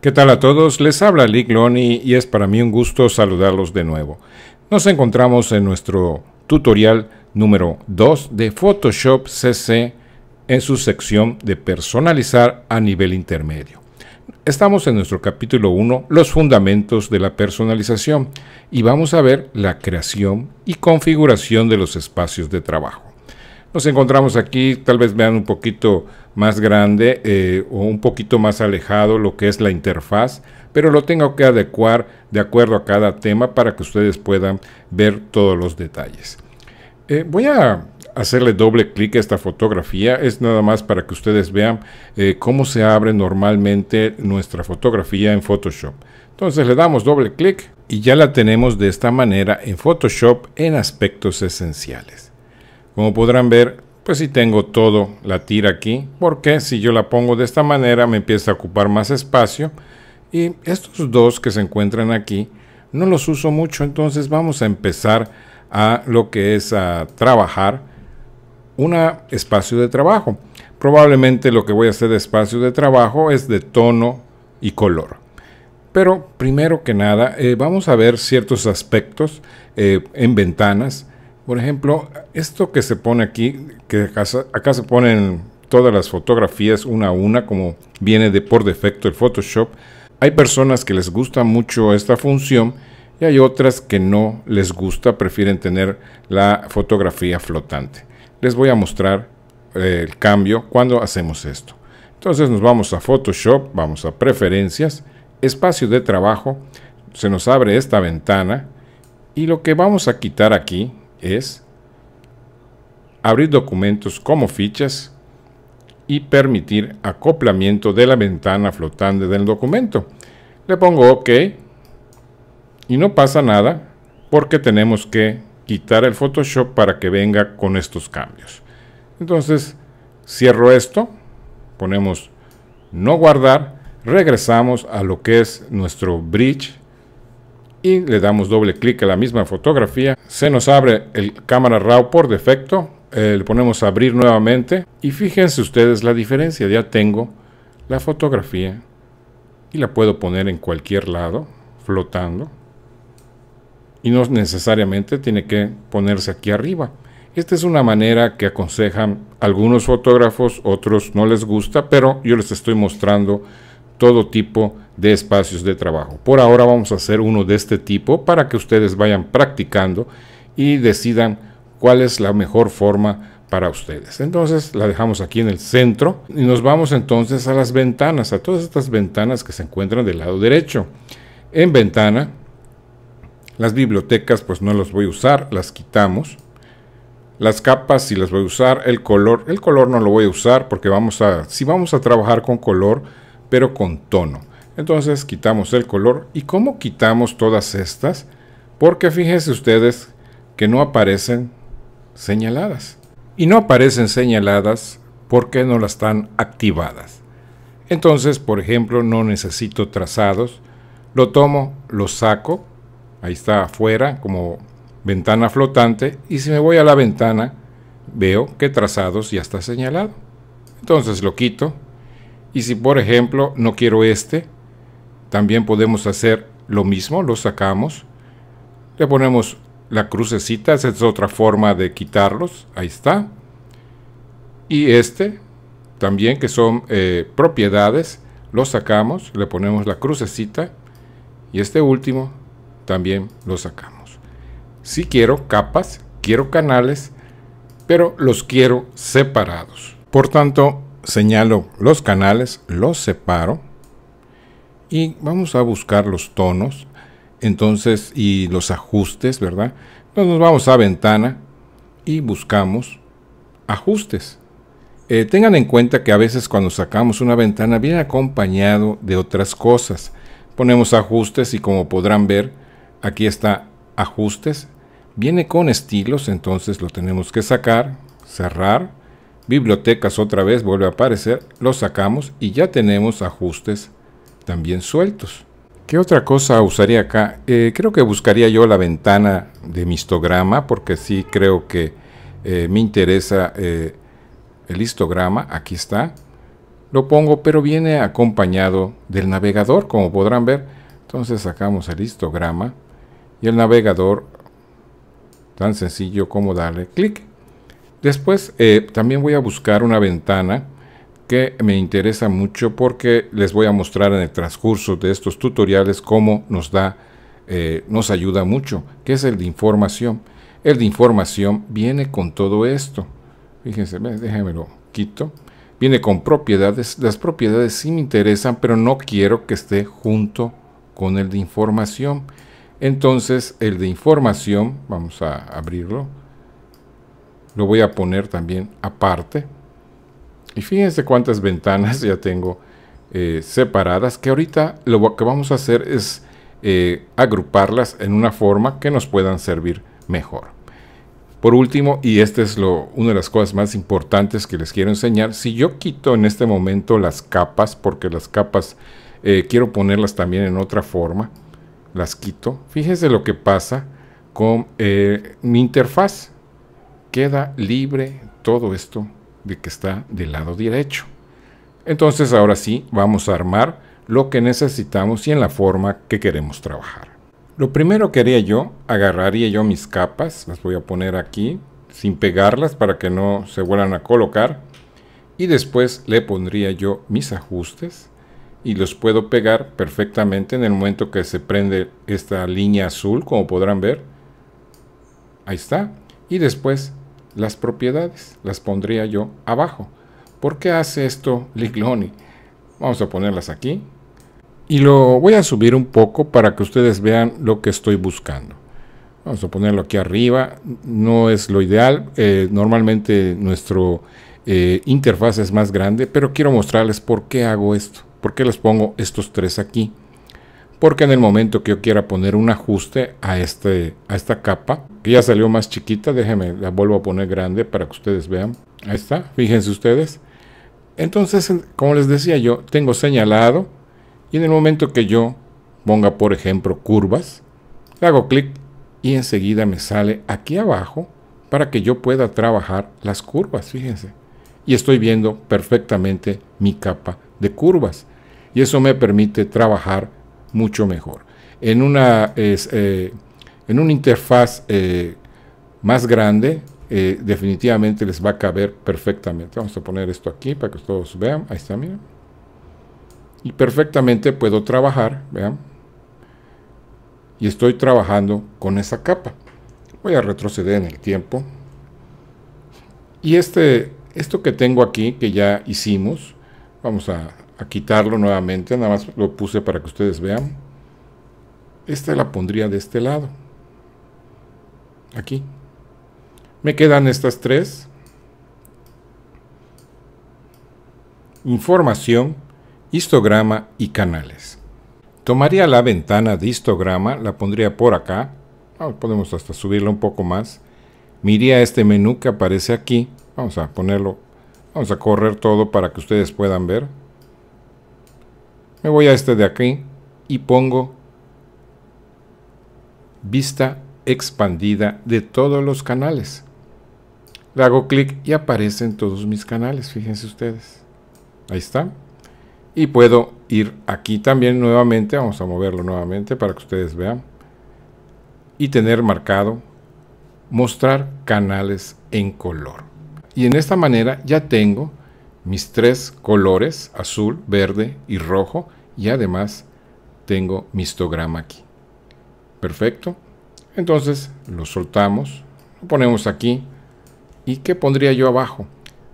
¿Qué tal a todos? Les habla Lick y es para mí un gusto saludarlos de nuevo. Nos encontramos en nuestro tutorial número 2 de Photoshop CC en su sección de personalizar a nivel intermedio. Estamos en nuestro capítulo 1, los fundamentos de la personalización, y vamos a ver la creación y configuración de los espacios de trabajo. Nos encontramos aquí, tal vez vean un poquito más grande eh, o un poquito más alejado lo que es la interfaz, pero lo tengo que adecuar de acuerdo a cada tema para que ustedes puedan ver todos los detalles. Eh, voy a hacerle doble clic a esta fotografía, es nada más para que ustedes vean eh, cómo se abre normalmente nuestra fotografía en Photoshop. Entonces le damos doble clic y ya la tenemos de esta manera en Photoshop en aspectos esenciales. Como podrán ver, si pues tengo todo la tira aquí, porque si yo la pongo de esta manera me empieza a ocupar más espacio y estos dos que se encuentran aquí no los uso mucho, entonces vamos a empezar a lo que es a trabajar un espacio de trabajo. Probablemente lo que voy a hacer de espacio de trabajo es de tono y color. Pero primero que nada, eh, vamos a ver ciertos aspectos eh, en ventanas por ejemplo, esto que se pone aquí, que acá, se ponen todas las fotografías una a una, como viene de por defecto el Photoshop, hay personas que les gusta mucho esta función y hay otras que no les gusta, prefieren tener la fotografía flotante. Les voy a mostrar eh, el cambio cuando hacemos esto. Entonces nos vamos a Photoshop, vamos a preferencias, espacio de trabajo, se nos abre esta ventana y lo que vamos a quitar aquí es abrir documentos como fichas y permitir acoplamiento de la ventana flotante del documento. Le pongo OK y no pasa nada porque tenemos que quitar el Photoshop para que venga con estos cambios. Entonces cierro esto, ponemos no guardar, regresamos a lo que es nuestro bridge y le damos doble clic a la misma fotografía. Se nos abre el cámara RAW por defecto. Eh, le ponemos abrir nuevamente y fíjense ustedes la diferencia. Ya tengo la fotografía y la puedo poner en cualquier lado flotando y no necesariamente tiene que ponerse aquí arriba. Esta es una manera que aconsejan algunos fotógrafos, otros no les gusta, pero yo les estoy mostrando todo tipo de espacios de trabajo. Por ahora vamos a hacer uno de este tipo para que ustedes vayan practicando y decidan cuál es la mejor forma para ustedes. Entonces la dejamos aquí en el centro y nos vamos entonces a las ventanas, a todas estas ventanas que se encuentran del lado derecho. En ventana, las bibliotecas pues no las voy a usar, las quitamos. Las capas si las voy a usar, el color, el color no lo voy a usar porque vamos a, si vamos a trabajar con color, pero con tono. Entonces quitamos el color. ¿Y cómo quitamos todas estas? Porque fíjense ustedes que no aparecen señaladas. Y no aparecen señaladas porque no las están activadas. Entonces, por ejemplo, no necesito trazados. Lo tomo, lo saco. Ahí está afuera como ventana flotante. Y si me voy a la ventana, veo que trazados ya está señalado. Entonces lo quito y si por ejemplo no quiero este, también podemos hacer lo mismo, lo sacamos, le ponemos la crucecita, esa es otra forma de quitarlos, ahí está. Y este, también que son eh, propiedades, lo sacamos, le ponemos la crucecita y este último también lo sacamos. Si quiero capas, quiero canales, pero los quiero separados. Por tanto, señalo los canales, los separo y vamos a buscar los tonos entonces y los ajustes, ¿verdad? Entonces pues nos vamos a ventana y buscamos ajustes. Eh, tengan en cuenta que a veces cuando sacamos una ventana viene acompañado de otras cosas. Ponemos ajustes y como podrán ver, aquí está ajustes. Viene con estilos, entonces lo tenemos que sacar, cerrar bibliotecas otra vez vuelve a aparecer, lo sacamos y ya tenemos ajustes también sueltos. ¿Qué otra cosa usaría acá? Eh, creo que buscaría yo la ventana de mi histograma porque sí creo que eh, me interesa eh, el histograma. Aquí está. Lo pongo, pero viene acompañado del navegador, como podrán ver. Entonces sacamos el histograma y el navegador, tan sencillo como darle clic Después eh, también voy a buscar una ventana que me interesa mucho porque les voy a mostrar en el transcurso de estos tutoriales cómo nos da, eh, nos ayuda mucho, que es el de información. El de información viene con todo esto. Fíjense, lo quito. Viene con propiedades. Las propiedades sí me interesan, pero no quiero que esté junto con el de información. Entonces, el de información, vamos a abrirlo lo voy a poner también aparte. Y fíjense cuántas ventanas ya tengo eh, separadas, que ahorita lo que vamos a hacer es eh, agruparlas en una forma que nos puedan servir mejor. Por último, y esta es lo, una de las cosas más importantes que les quiero enseñar, si yo quito en este momento las capas, porque las capas eh, quiero ponerlas también en otra forma, las quito, fíjense lo que pasa con mi interfaz queda libre todo esto de que está del lado derecho. Entonces ahora sí vamos a armar lo que necesitamos y en la forma que queremos trabajar. Lo primero que haría yo, agarraría yo mis capas, las voy a poner aquí sin pegarlas para que no se vuelvan a colocar y después le pondría yo mis ajustes y los puedo pegar perfectamente en el momento que se prende esta línea azul como podrán ver ahí está y después las propiedades. Las pondría yo abajo. ¿Por qué hace esto Ligloni? Vamos a ponerlas aquí. Y lo voy a subir un poco para que ustedes vean lo que estoy buscando. Vamos a ponerlo aquí arriba. No es lo ideal. Eh, normalmente nuestro eh, interfaz es más grande, pero quiero mostrarles por qué hago esto. ¿Por qué les pongo estos tres aquí? porque en el momento que yo quiera poner un ajuste a, este, a esta capa, que ya salió más chiquita, déjenme, la vuelvo a poner grande para que ustedes vean. Ahí está, fíjense ustedes. Entonces, como les decía yo, tengo señalado y en el momento que yo ponga, por ejemplo, curvas, hago clic y enseguida me sale aquí abajo para que yo pueda trabajar las curvas, fíjense. Y estoy viendo perfectamente mi capa de curvas. Y eso me permite trabajar mucho mejor. En una, eh, en una interfaz eh, más grande, eh, definitivamente les va a caber perfectamente. Vamos a poner esto aquí para que todos vean. Ahí está, miren. Y perfectamente puedo trabajar, vean. Y estoy trabajando con esa capa. Voy a retroceder en el tiempo. Y este, esto que tengo aquí, que ya hicimos, vamos a a quitarlo nuevamente, nada más lo puse para que ustedes vean. Esta la pondría de este lado. Aquí. Me quedan estas tres. Información, histograma y canales. Tomaría la ventana de histograma, la pondría por acá. Ah, podemos hasta subirla un poco más. Miría este menú que aparece aquí. Vamos a ponerlo, vamos a correr todo para que ustedes puedan ver. Me voy a este de aquí y pongo vista expandida de todos los canales. Le hago clic y aparecen todos mis canales, fíjense ustedes. Ahí está. Y puedo ir aquí también nuevamente, vamos a moverlo nuevamente para que ustedes vean. Y tener marcado mostrar canales en color. Y en esta manera ya tengo mis tres colores, azul, verde y rojo, y además tengo mi histograma aquí. Perfecto. Entonces lo soltamos, lo ponemos aquí. ¿Y qué pondría yo abajo?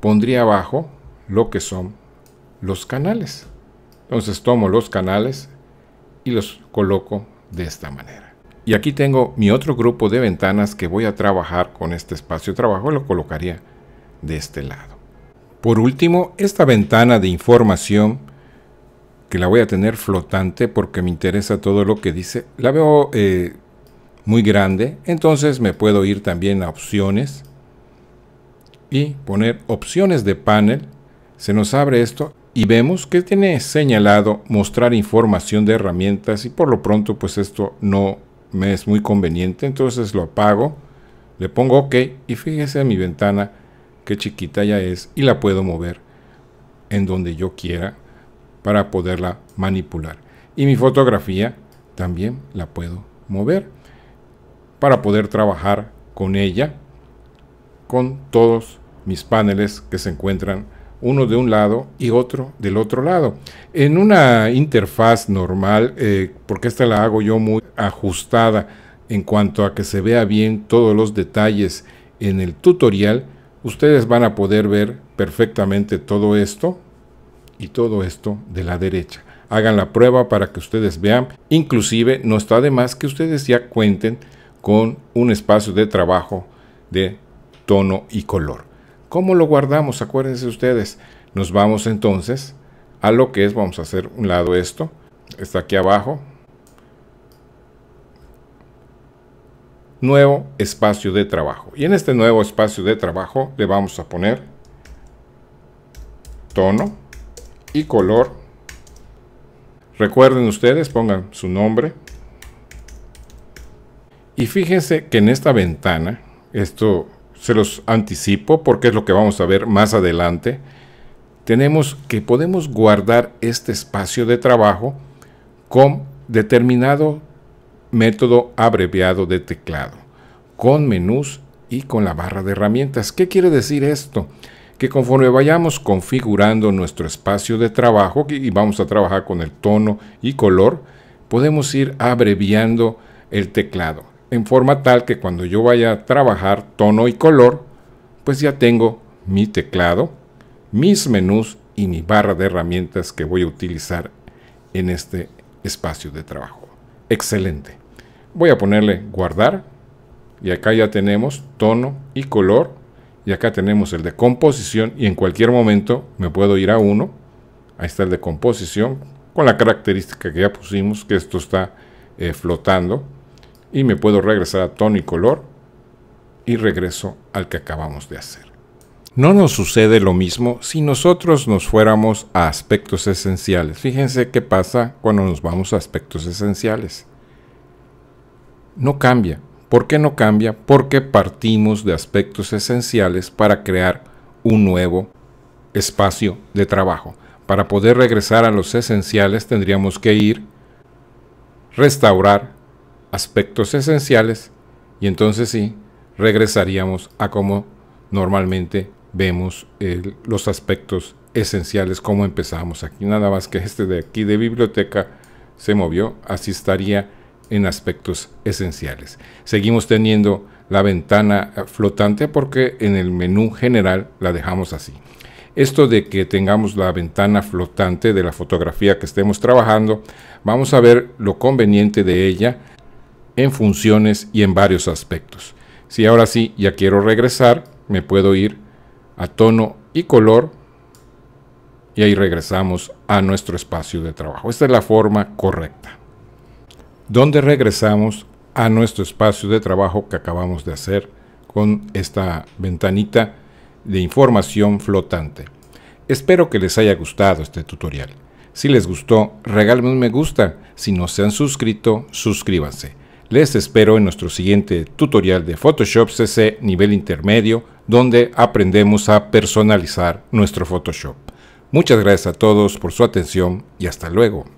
Pondría abajo lo que son los canales. Entonces tomo los canales y los coloco de esta manera. Y aquí tengo mi otro grupo de ventanas que voy a trabajar con este espacio de trabajo, lo colocaría de este lado. Por último, esta ventana de información, que la voy a tener flotante porque me interesa todo lo que dice, la veo eh, muy grande, entonces me puedo ir también a opciones y poner opciones de panel. Se nos abre esto y vemos que tiene señalado mostrar información de herramientas y por lo pronto pues esto no me es muy conveniente, entonces lo apago, le pongo OK y fíjese en mi ventana qué chiquita ya es y la puedo mover en donde yo quiera para poderla manipular. Y mi fotografía también la puedo mover para poder trabajar con ella, con todos mis paneles que se encuentran uno de un lado y otro del otro lado. En una interfaz normal, eh, porque esta la hago yo muy ajustada en cuanto a que se vea bien todos los detalles en el tutorial, ustedes van a poder ver perfectamente todo esto y todo esto de la derecha. Hagan la prueba para que ustedes vean. Inclusive no está de más que ustedes ya cuenten con un espacio de trabajo de tono y color. ¿Cómo lo guardamos? Acuérdense ustedes. Nos vamos entonces a lo que es, vamos a hacer un lado esto, está aquí abajo, nuevo espacio de trabajo. Y en este nuevo espacio de trabajo le vamos a poner tono y color. Recuerden ustedes, pongan su nombre. Y fíjense que en esta ventana, esto se los anticipo porque es lo que vamos a ver más adelante, tenemos que podemos guardar este espacio de trabajo con determinado método abreviado de teclado, con menús y con la barra de herramientas. ¿Qué quiere decir esto? Que conforme vayamos configurando nuestro espacio de trabajo, y vamos a trabajar con el tono y color, podemos ir abreviando el teclado, en forma tal que cuando yo vaya a trabajar tono y color, pues ya tengo mi teclado, mis menús y mi barra de herramientas que voy a utilizar en este espacio de trabajo. Excelente. Voy a ponerle guardar. Y acá ya tenemos tono y color. Y acá tenemos el de composición. Y en cualquier momento me puedo ir a uno. Ahí está el de composición. Con la característica que ya pusimos. Que esto está eh, flotando. Y me puedo regresar a tono y color. Y regreso al que acabamos de hacer. No nos sucede lo mismo si nosotros nos fuéramos a aspectos esenciales. Fíjense qué pasa cuando nos vamos a aspectos esenciales. No cambia. ¿Por qué no cambia? Porque partimos de aspectos esenciales para crear un nuevo espacio de trabajo. Para poder regresar a los esenciales tendríamos que ir, restaurar aspectos esenciales y entonces sí, regresaríamos a como normalmente vemos eh, los aspectos esenciales como empezamos aquí. Nada más que este de aquí de biblioteca se movió, así estaría en aspectos esenciales. Seguimos teniendo la ventana eh, flotante porque en el menú general la dejamos así. Esto de que tengamos la ventana flotante de la fotografía que estemos trabajando, vamos a ver lo conveniente de ella en funciones y en varios aspectos. Si ahora sí ya quiero regresar, me puedo ir a tono y color y ahí regresamos a nuestro espacio de trabajo. Esta es la forma correcta. Donde regresamos a nuestro espacio de trabajo que acabamos de hacer con esta ventanita de información flotante. Espero que les haya gustado este tutorial. Si les gustó, regálenme un me gusta. Si no se han suscrito, suscríbanse. Les espero en nuestro siguiente tutorial de Photoshop CC nivel intermedio donde aprendemos a personalizar nuestro Photoshop. Muchas gracias a todos por su atención y hasta luego.